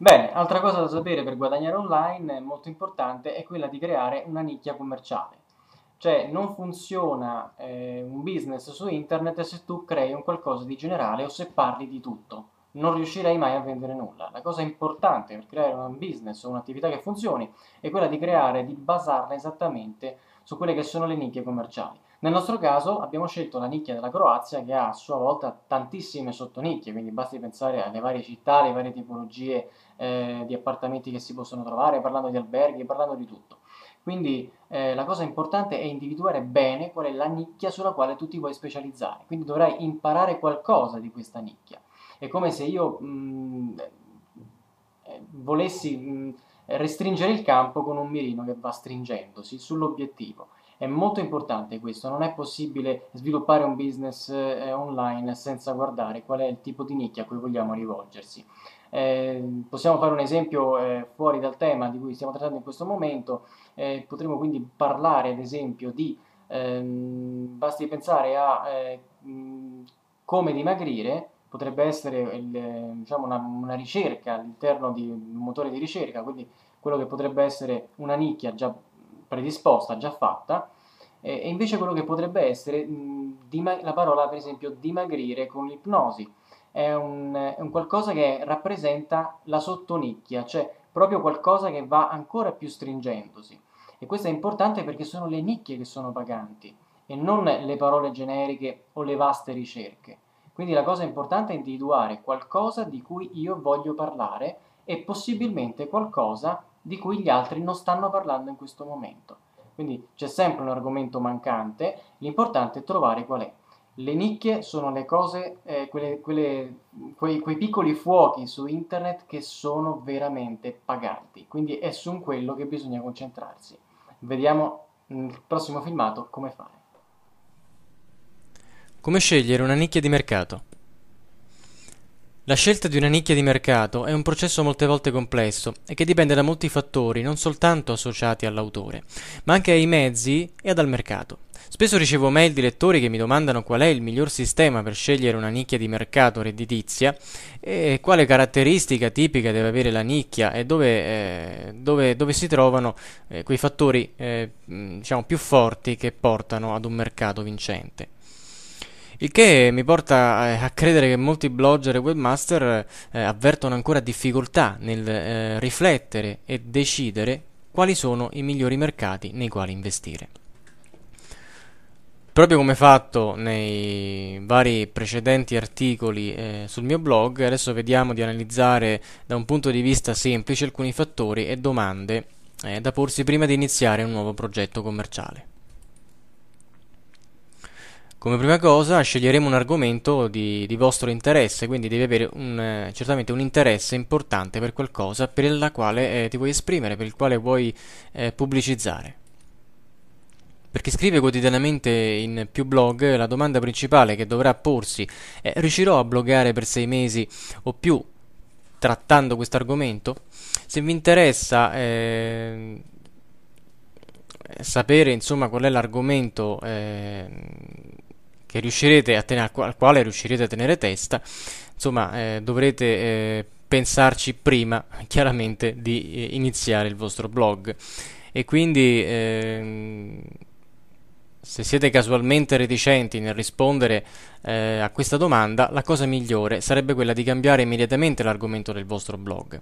Bene, altra cosa da sapere per guadagnare online molto importante è quella di creare una nicchia commerciale. Cioè non funziona eh, un business su internet se tu crei un qualcosa di generale o se parli di tutto. Non riuscirai mai a vendere nulla. La cosa importante per creare un business o un'attività che funzioni è quella di creare, di basarla esattamente su quelle che sono le nicchie commerciali. Nel nostro caso abbiamo scelto la nicchia della Croazia che ha a sua volta tantissime sottonicchie, quindi basti pensare alle varie città, alle varie tipologie eh, di appartamenti che si possono trovare, parlando di alberghi, parlando di tutto. Quindi eh, la cosa importante è individuare bene qual è la nicchia sulla quale tu ti vuoi specializzare, quindi dovrai imparare qualcosa di questa nicchia. È come se io mh, mm, eh, volessi mh, mm, restringere il campo con un mirino che va stringendosi sull'obiettivo è molto importante questo, non è possibile sviluppare un business eh, online senza guardare qual è il tipo di nicchia a cui vogliamo rivolgersi. Eh, possiamo fare un esempio eh, fuori dal tema di cui stiamo trattando in questo momento, eh, potremmo quindi parlare ad esempio di, ehm, basti pensare a eh, come dimagrire, potrebbe essere il, diciamo una, una ricerca all'interno di un motore di ricerca, quindi quello che potrebbe essere una nicchia già predisposta, già fatta, e, e invece quello che potrebbe essere mh, la parola, per esempio, dimagrire con l'ipnosi. È un, è un qualcosa che rappresenta la sottonicchia, cioè proprio qualcosa che va ancora più stringendosi. E questo è importante perché sono le nicchie che sono paganti e non le parole generiche o le vaste ricerche. Quindi la cosa importante è individuare qualcosa di cui io voglio parlare e possibilmente qualcosa di cui gli altri non stanno parlando in questo momento. Quindi c'è sempre un argomento mancante, l'importante è trovare qual è. Le nicchie sono le cose, eh, quelle, quelle, quei, quei piccoli fuochi su internet che sono veramente paganti, quindi è su quello che bisogna concentrarsi. Vediamo nel prossimo filmato come fare. Come scegliere una nicchia di mercato? La scelta di una nicchia di mercato è un processo molte volte complesso e che dipende da molti fattori, non soltanto associati all'autore, ma anche ai mezzi e dal mercato. Spesso ricevo mail di lettori che mi domandano qual è il miglior sistema per scegliere una nicchia di mercato redditizia e quale caratteristica tipica deve avere la nicchia e dove, eh, dove, dove si trovano eh, quei fattori eh, diciamo, più forti che portano ad un mercato vincente. Il che mi porta eh, a credere che molti blogger e webmaster eh, avvertono ancora difficoltà nel eh, riflettere e decidere quali sono i migliori mercati nei quali investire. Proprio come fatto nei vari precedenti articoli eh, sul mio blog, adesso vediamo di analizzare da un punto di vista semplice alcuni fattori e domande eh, da porsi prima di iniziare un nuovo progetto commerciale. Come prima cosa sceglieremo un argomento di, di vostro interesse, quindi devi avere un, eh, certamente un interesse importante per qualcosa per la quale eh, ti vuoi esprimere, per il quale vuoi eh, pubblicizzare. Per chi scrive quotidianamente in più blog, la domanda principale che dovrà porsi è riuscirò a bloggare per sei mesi o più trattando questo argomento? Se vi interessa ehm, sapere insomma qual è l'argomento ehm, tenere, al quale riuscirete a tenere testa, insomma eh, dovrete eh, pensarci prima chiaramente di eh, iniziare il vostro blog e quindi ehm, se siete casualmente reticenti nel rispondere eh, a questa domanda, la cosa migliore sarebbe quella di cambiare immediatamente l'argomento del vostro blog.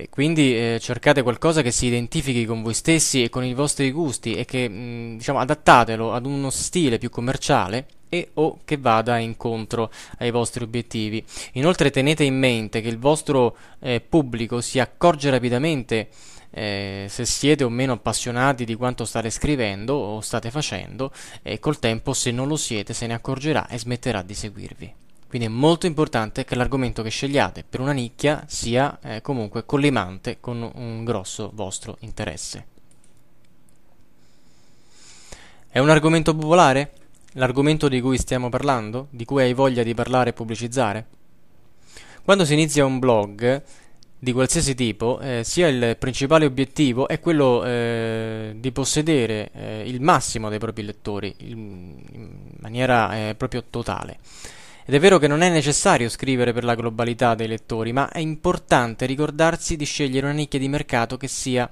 E quindi eh, cercate qualcosa che si identifichi con voi stessi e con i vostri gusti e che mh, mm, diciamo, adattatelo ad uno stile più commerciale e o che vada incontro ai vostri obiettivi. Inoltre tenete in mente che il vostro eh, pubblico si accorge rapidamente eh, se siete o meno appassionati di quanto state scrivendo o state facendo e col tempo se non lo siete se ne accorgerà e smetterà di seguirvi. Quindi è molto importante che l'argomento che scegliate per una nicchia sia eh, comunque collimante con un grosso vostro interesse. È un argomento popolare? L'argomento di cui stiamo parlando? Di cui hai voglia di parlare e pubblicizzare? Quando si inizia un blog di qualsiasi tipo, eh, sia il principale obiettivo è quello eh, di possedere eh, il massimo dei propri lettori in, in maniera eh, proprio totale. Ed è vero che non è necessario scrivere per la globalità dei lettori, ma è importante ricordarsi di scegliere una nicchia di mercato che sia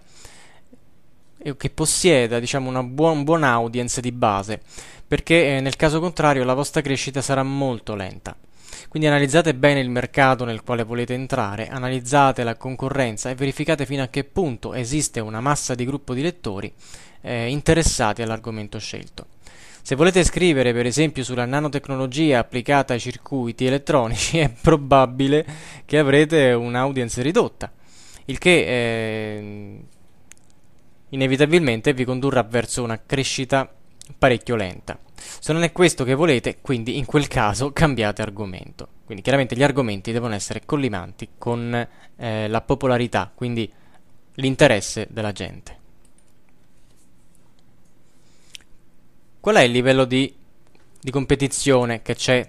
che possieda diciamo, una buon, buona audience di base, perché eh, nel caso contrario la vostra crescita sarà molto lenta. Quindi analizzate bene il mercato nel quale volete entrare, analizzate la concorrenza e verificate fino a che punto esiste una massa di gruppo di lettori eh, interessati all'argomento scelto. Se volete scrivere per esempio sulla nanotecnologia applicata ai circuiti elettronici è probabile che avrete un'audience ridotta, il che eh, inevitabilmente vi condurrà verso una crescita parecchio lenta. Se non è questo che volete, quindi in quel caso cambiate argomento. Quindi chiaramente gli argomenti devono essere collimanti con eh, la popolarità, quindi l'interesse della gente. qual è il livello di, di competizione che c'è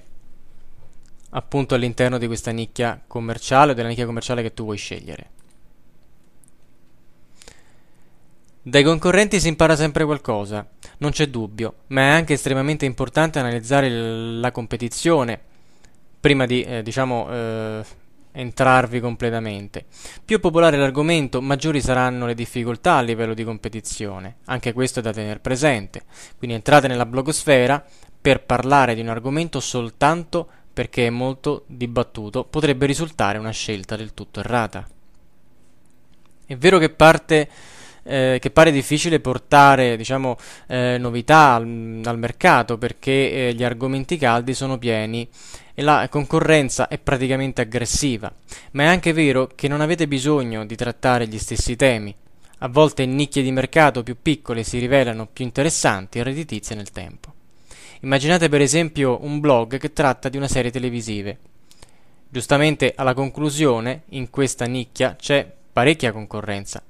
appunto all'interno di questa nicchia commerciale o della nicchia commerciale che tu vuoi scegliere? Dai concorrenti si impara sempre qualcosa, non c'è dubbio, ma è anche estremamente importante analizzare la competizione prima di, eh, diciamo, eh, entrarvi completamente. Più popolare l'argomento, maggiori saranno le difficoltà a livello di competizione. Anche questo è da tenere presente. Quindi entrate nella blogosfera per parlare di un argomento soltanto perché è molto dibattuto, potrebbe risultare una scelta del tutto errata. È vero che parte eh, che pare difficile portare diciamo, eh, novità al, al, mercato perché eh, gli argomenti caldi sono pieni e la concorrenza è praticamente aggressiva, ma è anche vero che non avete bisogno di trattare gli stessi temi. A volte nicchie di mercato più piccole si rivelano più interessanti e redditizie nel tempo. Immaginate per esempio un blog che tratta di una serie televisive. Giustamente alla conclusione, in questa nicchia c'è parecchia concorrenza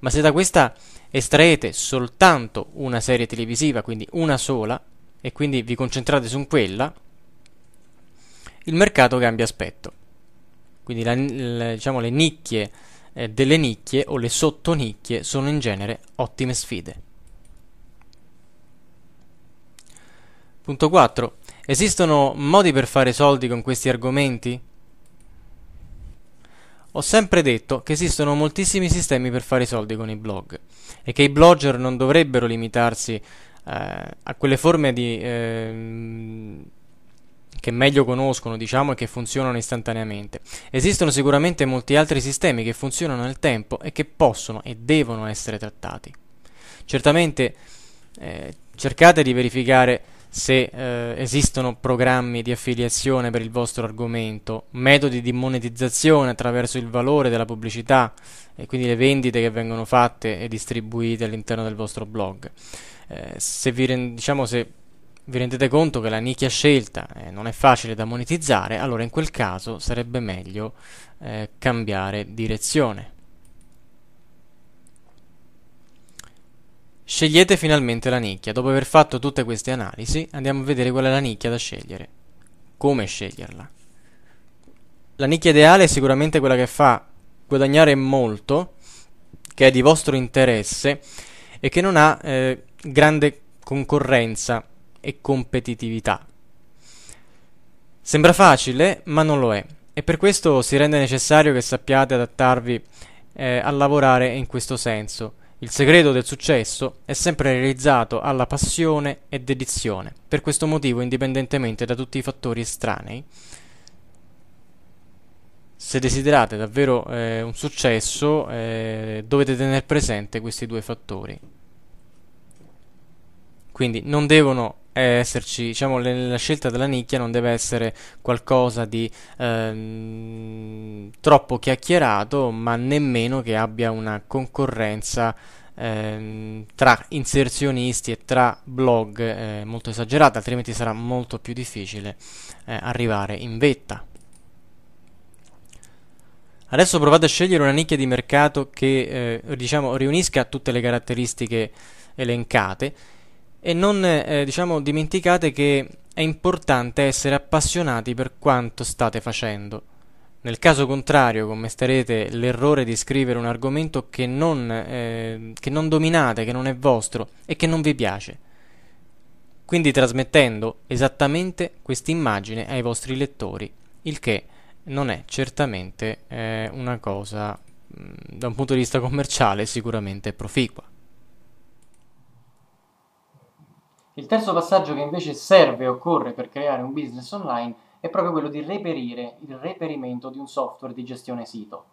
ma se da questa estraete soltanto una serie televisiva, quindi una sola, e quindi vi concentrate su quella, il mercato cambia aspetto. Quindi la, la, diciamo, le nicchie eh, delle nicchie o le sottonicchie sono in genere ottime sfide. Punto 4. Esistono modi per fare soldi con questi argomenti? Ho sempre detto che esistono moltissimi sistemi per fare soldi con i blog e che i blogger non dovrebbero limitarsi eh, a quelle forme di, eh, che meglio conoscono, diciamo, e che funzionano istantaneamente. Esistono sicuramente molti altri sistemi che funzionano nel tempo e che possono e devono essere trattati. Certamente eh, cercate di verificare se eh, esistono programmi di affiliazione per il vostro argomento, metodi di monetizzazione attraverso il valore della pubblicità e quindi le vendite che vengono fatte e distribuite all'interno del vostro blog. Eh, se, vi rend- diciamo, se, vi rendete conto che la nicchia scelta eh, non è facile da monetizzare, allora in quel caso sarebbe meglio eh, cambiare direzione. Scegliete finalmente la nicchia. Dopo aver fatto tutte queste analisi, andiamo a vedere qual è la nicchia da scegliere. Come sceglierla? La nicchia ideale è sicuramente quella che fa guadagnare molto, che è di vostro interesse e che non ha eh, grande concorrenza e competitività. Sembra facile, ma non lo è, e per questo si rende necessario che sappiate adattarvi eh, a lavorare in questo senso il segreto del successo è sempre realizzato alla passione e dedizione. Per questo motivo, indipendentemente da tutti i fattori estranei, se desiderate davvero eh, un successo, eh, dovete tenere presente questi due fattori, quindi non devono eh, esserci, diciamo, la scelta della nicchia non deve essere qualcosa di ehm, troppo chiacchierato, ma nemmeno che abbia una concorrenza ehm, tra inserzionisti e tra blog eh, molto esagerata, altrimenti sarà molto più difficile eh, arrivare in vetta. Adesso provate a scegliere una nicchia di mercato che eh, diciamo riunisca tutte le caratteristiche elencate e non eh, eh, diciamo, dimenticate che è importante essere appassionati per quanto state facendo. Nel caso contrario commetterete l'errore di scrivere un argomento che non, eh, che non dominate, che non è vostro e che non vi piace. Quindi trasmettendo esattamente quest'immagine ai vostri lettori, il che non è certamente eh, una cosa mm, da un punto di vista commerciale sicuramente proficua. Il terzo passaggio che invece serve e occorre per creare un business online è proprio quello di reperire il reperimento di un software di gestione sito.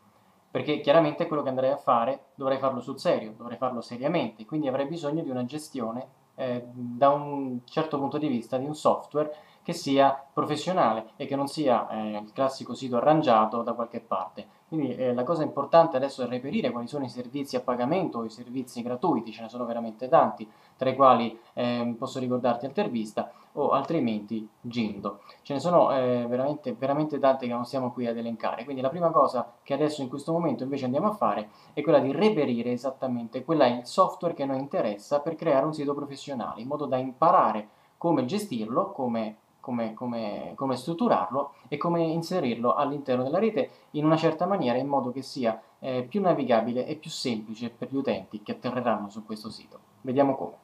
Perché chiaramente quello che andrei a fare dovrei farlo sul serio, dovrei farlo seriamente, quindi avrei bisogno di una gestione eh, da un certo punto di vista di un software che sia professionale e che non sia eh, il classico sito arrangiato da qualche parte. Quindi eh, la cosa importante adesso è reperire quali sono i servizi a pagamento o i servizi gratuiti, ce ne sono veramente tanti, tra i quali eh, posso ricordarti Altervista o altrimenti Gindo. Ce ne sono eh, veramente, veramente tanti che non siamo qui ad elencare, quindi la prima cosa che adesso in questo momento invece andiamo a fare è quella di reperire esattamente quella il software che noi interessa per creare un sito professionale, in modo da imparare come gestirlo, come come, come, come strutturarlo e come inserirlo all'interno della rete in una certa maniera in modo che sia eh, più navigabile e più semplice per gli utenti che atterreranno su questo sito. Vediamo come.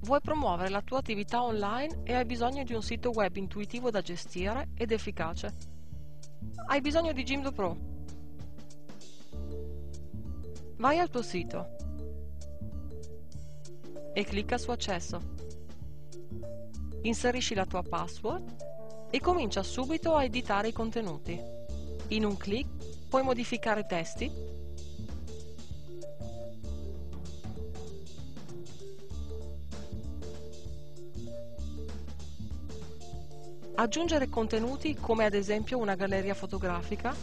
Vuoi promuovere la tua attività online e hai bisogno di un sito web intuitivo da gestire ed efficace? Hai bisogno di Jimdo Pro? Vai al tuo sito e clicca su accesso. Inserisci la tua password e comincia subito a editare i contenuti. In un clic puoi modificare testi, aggiungere contenuti come ad esempio una galleria fotografica,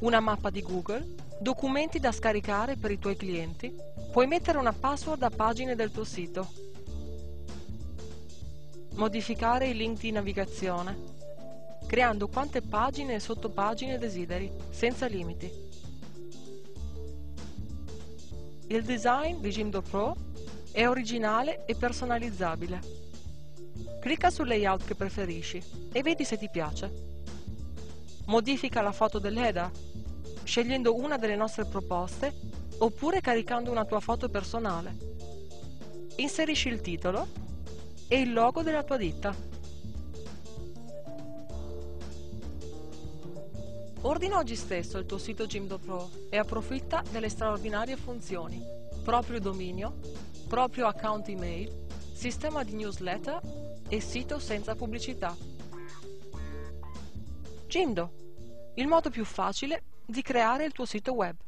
una mappa di Google, documenti da scaricare per i tuoi clienti, puoi mettere una password a pagine del tuo sito, modificare i link di navigazione, creando quante pagine e sottopagine desideri, senza limiti. Il design di Jimdo Pro è originale e personalizzabile. Clicca sul layout che preferisci e vedi se ti piace. Modifica la foto dell'EDA scegliendo una delle nostre proposte oppure caricando una tua foto personale. Inserisci il titolo e il logo della tua ditta. Ordina oggi stesso il tuo sito Jimdo e approfitta delle straordinarie funzioni, proprio dominio, proprio account email, sistema di newsletter e sito senza pubblicità. Jimdo, il modo più facile di creare il tuo sito web.